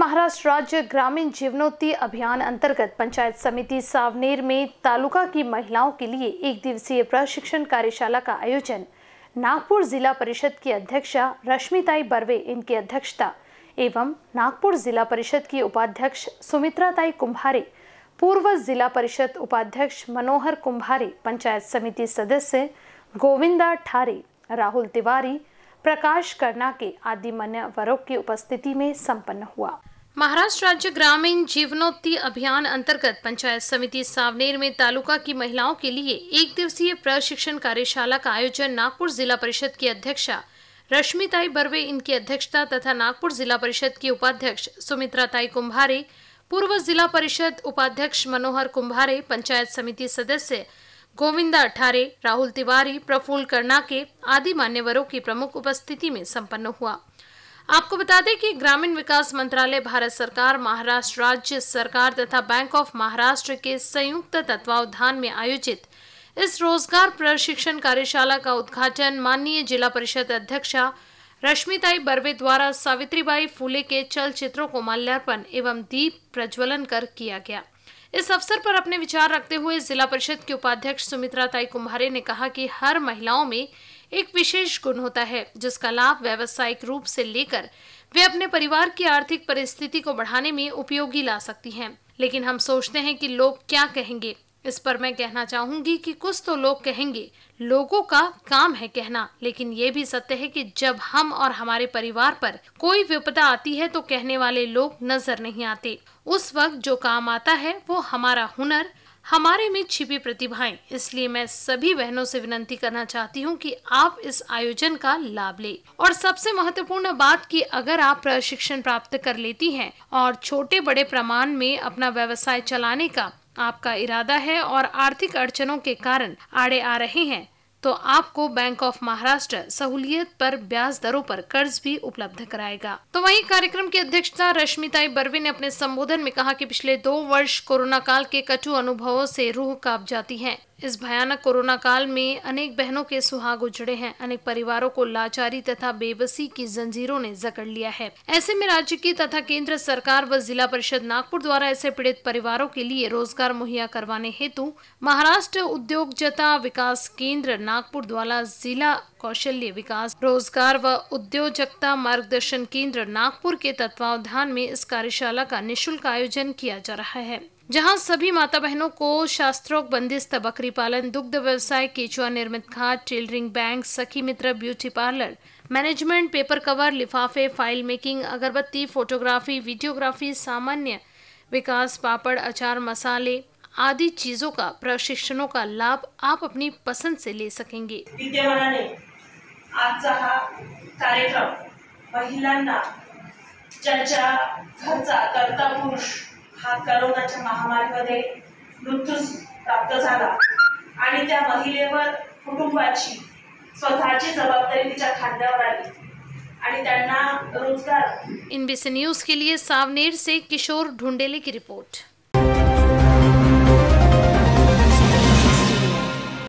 महाराष्ट्र राज्य ग्रामीण जीवनोत्ति अभियान अंतर्गत पंचायत समिति सावनेर में तालुका की महिलाओं के लिए एक दिवसीय प्रशिक्षण कार्यशाला का आयोजन नागपुर जिला परिषद की अध्यक्षा रश्मिताई बर्वे इनकी अध्यक्षता एवं नागपुर जिला परिषद की उपाध्यक्ष सुमित्राताई कुंभारे पूर्व जिला परिषद उपाध्यक्ष मनोहर कुंभारे पंचायत समिति सदस्य गोविंदा ठारे राहुल तिवारी प्रकाश करना के आदि वरों की उपस्थिति में संपन्न हुआ महाराष्ट्र राज्य ग्रामीण जीवनोत्ति अभियान अंतर्गत पंचायत समिति सावनेर में तालुका की महिलाओं के लिए एक दिवसीय प्रशिक्षण कार्यशाला का आयोजन नागपुर जिला परिषद की अध्यक्षा रश्मिताई बर्वे इनकी अध्यक्षता तथा नागपुर जिला परिषद की उपाध्यक्ष सुमित्राताई कुंभारे पूर्व जिला परिषद उपाध्यक्ष मनोहर कुंभारे पंचायत समिति सदस्य गोविंदा अठारे राहुल तिवारी प्रफुल्ल कर्णाके आदि मान्यवरों की प्रमुख उपस्थिति में संपन्न हुआ आपको बता दें कि ग्रामीण विकास मंत्रालय भारत सरकार महाराष्ट्र राज्य सरकार तथा बैंक ऑफ महाराष्ट्र के संयुक्त तत्वावधान में आयोजित इस रोजगार प्रशिक्षण कार्यशाला का उद्घाटन माननीय जिला परिषद अध्यक्षा रश्मिताई बर्वे द्वारा सावित्रीबाई फूले के चलचित्रों को माल्यार्पण एवं दीप प्रज्वलन कर किया गया इस अवसर पर अपने विचार रखते हुए जिला परिषद के उपाध्यक्ष सुमित्रा ताई कुम्हारे ने कहा कि हर महिलाओं में एक विशेष गुण होता है जिसका लाभ व्यावसायिक रूप से लेकर वे अपने परिवार की आर्थिक परिस्थिति को बढ़ाने में उपयोगी ला सकती हैं लेकिन हम सोचते हैं कि लोग क्या कहेंगे इस पर मैं कहना चाहूंगी कि कुछ तो लोग कहेंगे लोगों का काम है कहना लेकिन ये भी सत्य है कि जब हम और हमारे परिवार पर कोई विपदा आती है तो कहने वाले लोग नजर नहीं आते उस वक्त जो काम आता है वो हमारा हुनर हमारे में छिपी प्रतिभाएं इसलिए मैं सभी बहनों से विनती करना चाहती हूं कि आप इस आयोजन का लाभ लें और सबसे महत्वपूर्ण बात कि अगर आप प्रशिक्षण प्राप्त कर लेती हैं और छोटे बड़े प्रमाण में अपना व्यवसाय चलाने का आपका इरादा है और आर्थिक अड़चनों के कारण आड़े आ रहे हैं तो आपको बैंक ऑफ महाराष्ट्र सहूलियत पर ब्याज दरों पर कर्ज भी उपलब्ध कराएगा तो वहीं कार्यक्रम की अध्यक्षता रश्मिताई बर्वे ने अपने संबोधन में कहा कि पिछले दो वर्ष कोरोना काल के कटु अनुभवों से रूह काप जाती है इस भयानक कोरोना काल में अनेक बहनों के सुहाग उजड़े हैं अनेक परिवारों को लाचारी तथा बेबसी की जंजीरों ने जकड़ लिया है ऐसे में राज्य की तथा केंद्र सरकार व जिला परिषद नागपुर द्वारा ऐसे पीड़ित परिवारों के लिए रोजगार मुहैया करवाने हेतु महाराष्ट्र उद्योग जता विकास केंद्र नागपुर द्वारा जिला कौशल्य विकास रोजगार व उद्योजकता मार्गदर्शन केंद्र नागपुर के तत्वावधान में इस कार्यशाला का निःशुल्क आयोजन किया जा रहा है जहां सभी माता बहनों को शास्त्रोक्त बकरी पालन दुग्ध व्यवसाय केचुआ निर्मित खाद टेलरिंग बैंक सखी मित्र beauty parlour management paper cover लिफाफे फाइल मेकिंग अगरबत्ती फोटोग्राफी वीडियोग्राफी सामान्य विकास पापड़ अचार मसाले आदि चीजों का प्रशिक्षणों का लाभ आप अपनी पसंद से ले सकेंगे कार्यक्रम महिलांना कर्ता पुरुष हा करोनाच्या महामारीमध्ये मृत्यू प्राप्त झाला आणि त्या महिलेवर कुटुंबाची स्वतःची जबाबदारी तिच्या खांद्यावर आली आणि त्यांना रोजगार इन न्यूज के लिए सावनेर से किशोर ढुंडेले की रिपोर्ट